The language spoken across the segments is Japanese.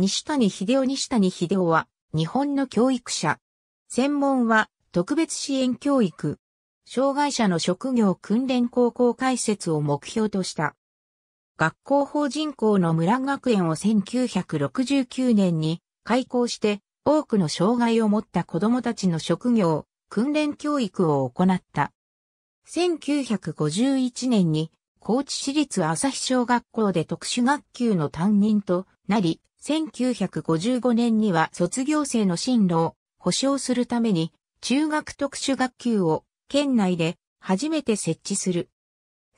西谷秀夫西谷秀夫は、日本の教育者。専門は、特別支援教育。障害者の職業訓練高校開設を目標とした。学校法人校の村学園を1969年に開校して、多くの障害を持った子供たちの職業、訓練教育を行った。1951年に高知市立朝日小学校で特殊学級の担任となり、1955年には卒業生の進路を保障するために中学特殊学級を県内で初めて設置する。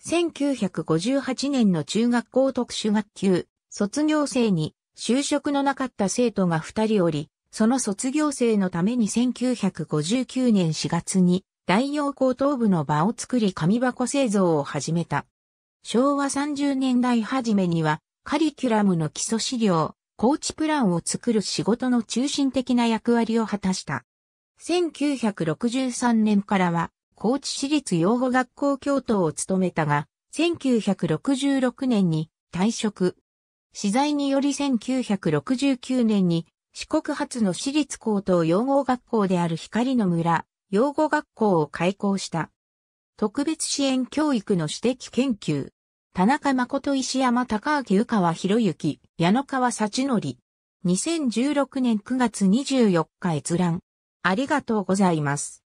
1958年の中学校特殊学級卒業生に就職のなかった生徒が2人おり、その卒業生のために1959年4月に大洋高等部の場を作り紙箱製造を始めた。昭和30年代初めには、カリキュラムの基礎資料、コーチプランを作る仕事の中心的な役割を果たした。1963年からは、高知市立養護学校教頭を務めたが、1966年に退職。資材により1969年に四国発の私立高等養護学校である光の村、養護学校を開校した。特別支援教育の私的研究。田中誠石山高明宇川博之、矢野川幸則。2016年9月24日閲覧。ありがとうございます。